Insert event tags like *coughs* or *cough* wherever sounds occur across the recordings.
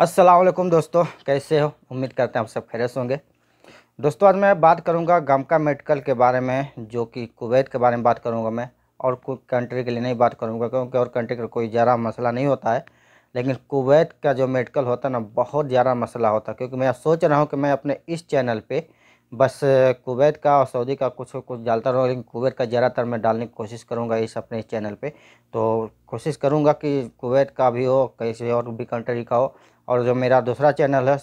असलकुम दोस्तों कैसे हो उम्मीद करते हैं आप सब फेरेस होंगे दोस्तों आज मैं बात करूंगा गमका मेडिकल के बारे में जो कि कुवैत के बारे में बात करूंगा मैं और कोई कंट्री के लिए नहीं बात करूंगा क्योंकि और कंट्री का कोई ज़्यादा मसला नहीं होता है लेकिन कुवैत का जो मेडिकल होता है ना बहुत ज़्यादा मसला होता है क्योंकि मैं सोच रहा हूँ कि मैं अपने इस चैनल पर बस कुवैत का और सऊदी का कुछ कुछ डालता रहूँगा लेकिन कुवैत का ज़्यादातर मैं डालने की कोशिश करूँगा इस अपने चैनल पे तो कोशिश करूँगा कि कुवैत का भी हो कैसे और भी कंट्री का हो और जो मेरा दूसरा चैनल है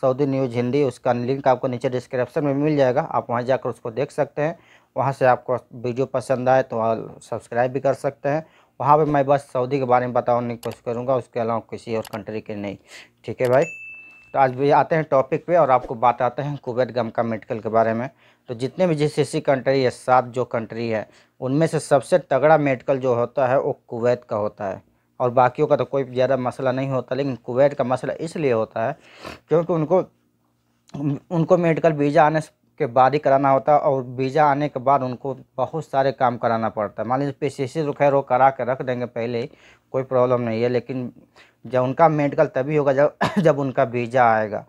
सऊदी न्यूज़ हिंदी उसका लिंक आपको नीचे डिस्क्रिप्शन में मिल जाएगा आप वहाँ जाकर उसको देख सकते हैं वहाँ से आपको वीडियो पसंद आए तो सब्सक्राइब भी कर सकते हैं वहाँ पर मैं बस सऊदी के बारे में बताने की कोशिश करूँगा उसके अलावा किसी और कंट्री के नहीं ठीक है भाई तो आज भी आते हैं टॉपिक पे और आपको बताते हैं कुवैत गम का मेडिकल के बारे में तो जितने भी जी कंट्री है सात जो कंट्री है उनमें से सबसे तगड़ा मेडिकल जो होता है वो कुवैत का होता है और बाकियों का तो कोई ज़्यादा मसला नहीं होता लेकिन कुवैत का मसला इसलिए होता है क्योंकि उनको उनको मेडिकल वीज़ा आने से के बाद ही कराना होता है और वीज़ा आने के बाद उनको बहुत सारे काम कराना पड़ता है मान लीजिए पी सी खैर वो करा के रख देंगे पहले कोई प्रॉब्लम नहीं है लेकिन जब उनका मेडिकल तभी होगा जब *coughs* जब उनका वीज़ा आएगा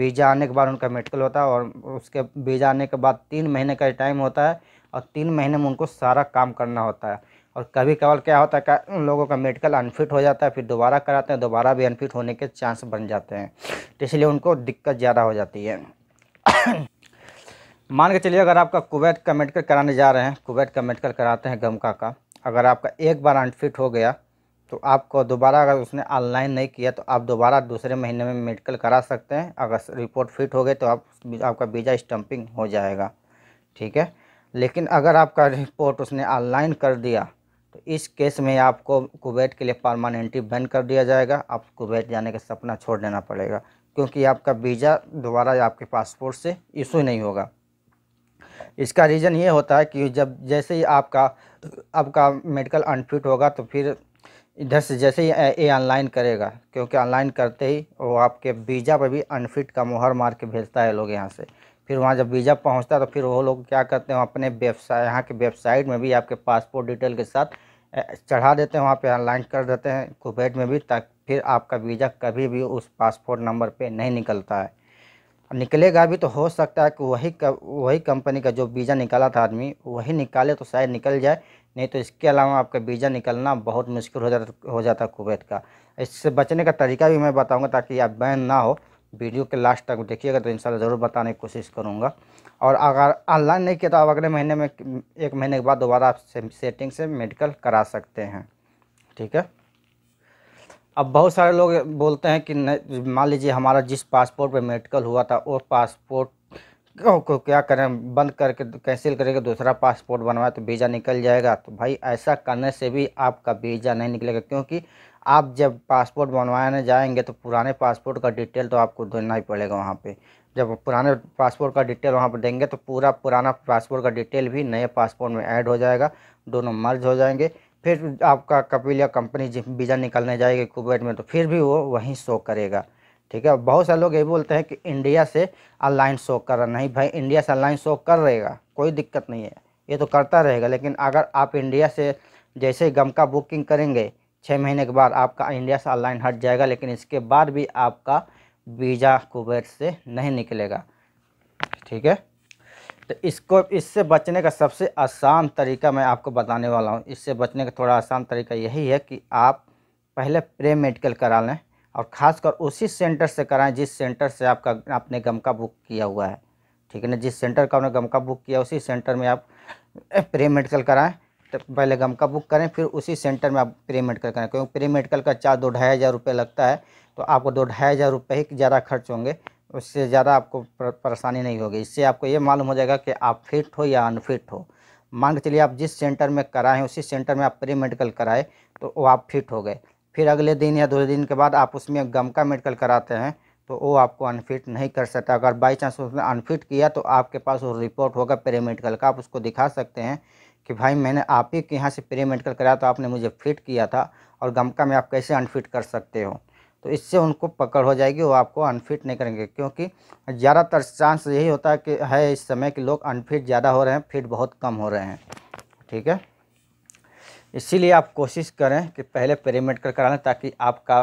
वीज़ा आने के बाद उनका मेडिकल होता है और उसके वीज़ा आने के बाद तीन महीने का टाइम होता है और तीन महीने में उनको सारा काम करना होता है और कभी कभार क्या होता है उन लोगों का मेडिकल अनफिट हो जाता है फिर दोबारा कराते हैं दोबारा भी अनफिट होने के चांस बन जाते हैं तो इसलिए उनको दिक्कत ज़्यादा हो जाती है मान के चलिए अगर आपका कुवैत का मेडिकल कराने जा रहे हैं कुवैत का मेडिकल कराते हैं गमका का अगर आपका एक बार अनफिट हो गया तो आपको दोबारा अगर उसने ऑनलाइन नहीं किया तो आप दोबारा दूसरे महीने में मेडिकल करा सकते हैं अगर रिपोर्ट फिट हो गई तो आप आपका वीज़ा स्टम्पिंग हो जाएगा ठीक है लेकिन अगर आपका रिपोर्ट उसने ऑनलाइन कर दिया तो इस केस में आपको कुवैत के लिए परमानेंटली बैन कर दिया जाएगा आप कुवैत जाने का सपना छोड़ देना पड़ेगा क्योंकि आपका वीज़ा दोबारा आपके पासपोर्ट से इशू नहीं होगा इसका रीज़न ये होता है कि जब जैसे ही आपका आपका मेडिकल अनफिट होगा तो फिर इधर से जैसे ही ए ऑनलाइन करेगा क्योंकि ऑनलाइन करते ही वो आपके वीज़ा पर भी अनफिट का मोहर मार के भेजता है लोग यहाँ से फिर वहाँ जब वीज़ा पहुँचता है तो फिर वो लोग क्या करते हैं अपने वेबसाइट यहाँ के वेबसाइट में भी आपके पासपोर्ट डिटेल के साथ चढ़ा देते हैं वहाँ पे ऑनलाइन कर देते हैं कुवैत में भी ताकि फिर आपका वीज़ा कभी भी उस पासपोर्ट नंबर पे नहीं निकलता है निकलेगा भी तो हो सकता है कि वही वही कंपनी का जो बीजा निकाला था आदमी वही निकाले तो शायद निकल जाए नहीं तो इसके अलावा आपका बीजा निकलना बहुत मुश्किल हो जाता हो जाता कुवैत का इससे बचने का तरीका भी मैं बताऊंगा ताकि आप बैन ना हो वीडियो के लास्ट तक देखिएगा तो इंशाल्लाह ज़रूर बताने की कोशिश करूँगा और अगर ऑनलाइन नहीं किया तो आप अगले महीने में एक महीने के बाद दोबारा आप सेटिंग से मेडिकल करा सकते हैं ठीक है अब बहुत सारे लोग बोलते हैं कि मान लीजिए हमारा जिस पासपोर्ट पर मेडिकल हुआ था वो पासपोर्ट को क्या करें बंद करके कैंसिल करके दूसरा पासपोर्ट बनवाए तो वीज़ा निकल जाएगा तो भाई ऐसा करने से भी आपका वीज़ा नहीं निकलेगा क्योंकि आप जब पासपोर्ट बनवाने जाएंगे तो पुराने पासपोर्ट का डिटेल तो आपको देना ही पड़ेगा वहाँ पे जब पुराने पासपोर्ट का डिटेल वहाँ पर देंगे तो पूरा पुराना पासपोर्ट का डिटेल भी नए पासपोर्ट में ऐड हो जाएगा दोनों मर्ज हो जाएंगे फिर आपका कपिल या कंपनी जिस वीज़ा निकलने जाएगी कुवैत में तो फिर भी वो वहीं शो करेगा ठीक है बहुत सारे लोग ये बोलते हैं कि इंडिया से ऑनलाइन शो कर रहा नहीं भाई इंडिया से ऑनलाइन शो कर रहेगा कोई दिक्कत नहीं है ये तो करता रहेगा लेकिन अगर आप इंडिया से जैसे गम का बुकिंग करेंगे छः महीने के बाद आपका इंडिया से ऑनलाइन हट जाएगा लेकिन इसके बाद भी आपका वीज़ा कुवैत से नहीं निकलेगा ठीक है तो इसको इससे बचने का सबसे आसान तरीका मैं आपको बताने वाला हूँ इससे बचने का थोड़ा आसान तरीका यही है कि आप पहले प्रे मेडिकल करा लें और ख़ासकर उसी सेंटर से कराएं जिस सेंटर से आपका आपने गम का बुक किया हुआ है ठीक है ना जिस सेंटर का आपने गम का बुक किया उसी सेंटर में आप प्रे मेडिकल कराएँ तो पहले गम का बुक करें फिर उसी सेंटर में आप प्रे मेडिकल करें क्योंकि प्रे मेडिकल का चार्ज दो ढाई हज़ार रुपये लगता है तो आपको दो ढाई हज़ार रुपये ही ज़्यादा खर्च होंगे उससे ज़्यादा आपको परेशानी नहीं होगी इससे आपको ये मालूम हो जाएगा कि आप फिट हो या अनफिट हो मान के चलिए आप जिस सेंटर में कराएं उसी सेंटर में आप प्री मेडिकल कराए तो वो आप फिट हो गए फिर अगले दिन या दो दिन के बाद आप उसमें गम का मेडिकल कराते हैं तो वो आपको अनफिट नहीं कर सकता अगर बाई चांस उसने अनफिट किया तो आपके पास वो रिपोर्ट होगा प्री मेडिकल का आप उसको दिखा सकते हैं कि भाई मैंने आप ही के यहाँ से प्री मेडिकल कराया तो आपने मुझे फिट किया था और गमका में आप कैसे अनफिट कर सकते हो तो इससे उनको पकड़ हो जाएगी वो आपको अनफिट नहीं करेंगे क्योंकि ज़्यादातर चांस यही होता है कि है इस समय कि लोग अनफिट ज़्यादा हो रहे हैं फिट बहुत कम हो रहे हैं ठीक है इसीलिए आप कोशिश करें कि पहले कर करा लें ताकि आपका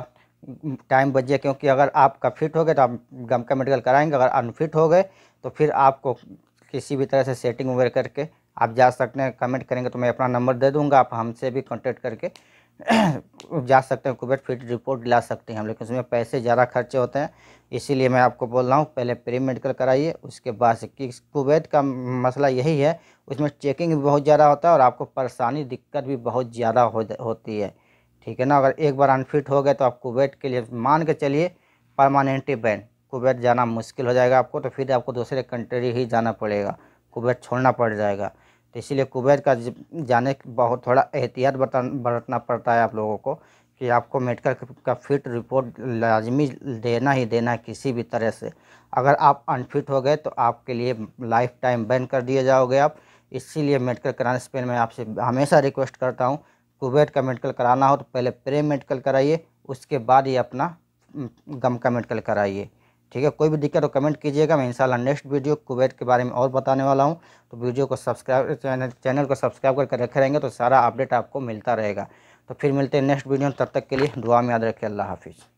टाइम बच जाए क्योंकि अगर आपका फिट हो गया तो आप गम का मेडिकल कराएंगे अगर अनफिट हो गए तो फिर आपको किसी भी तरह से सेटिंग वगैरह करके आप जा सकते हैं कमेंट करेंगे तो मैं अपना नंबर दे दूंगा आप हमसे भी कांटेक्ट करके *clears throat* जा सकते हैं कोविड फिट रिपोर्ट ला सकते हैं हम लेकिन उसमें पैसे ज़्यादा खर्चे होते हैं इसीलिए मैं आपको बोल रहा हूँ पहले प्री मेडिकल कराइए उसके बाद से कि कुवैत का मसला यही है उसमें चेकिंग भी बहुत ज़्यादा होता है और आपको परेशानी दिक्कत भी बहुत ज़्यादा हो, होती है ठीक है ना अगर एक बार अनफिट हो गए तो आप कुवैत के लिए मान के चलिए परमानेंटली बैन कुवैत जाना मुश्किल हो जाएगा आपको तो फिर आपको दूसरे कंट्री ही जाना पड़ेगा कुवैत छोड़ना पड़ जाएगा तो इसीलिए कुवैत का जाने बहुत थोड़ा एहतियात बरतना पड़ता है आप लोगों को कि आपको मेडिकल का फिट रिपोर्ट लाजमी देना ही देना है किसी भी तरह से अगर आप अनफिट हो गए तो आपके लिए लाइफ टाइम बैन कर दिए जाओगे आप इसीलिए मेडिकल कराने से पहले मैं आपसे हमेशा रिक्वेस्ट करता हूँ कुवैत का मेडिकल कराना हो तो पहले प्रे मेडिकल कराइए उसके बाद ही अपना गम का मेडिकल कराइए ठीक है कोई भी दिक्कत हो कमेंट कीजिएगा मैं इंशाल्लाह नेक्स्ट वीडियो कुवैत के बारे में और बताने वाला हूँ तो वीडियो को सब्सक्राइब चैनल को सब्सक्राइब करके रखे रहेंगे तो सारा अपडेट आपको मिलता रहेगा तो फिर मिलते हैं नेक्स्ट वीडियो तब तक के लिए दुआ में याद रखें अल्लाह हाफिज़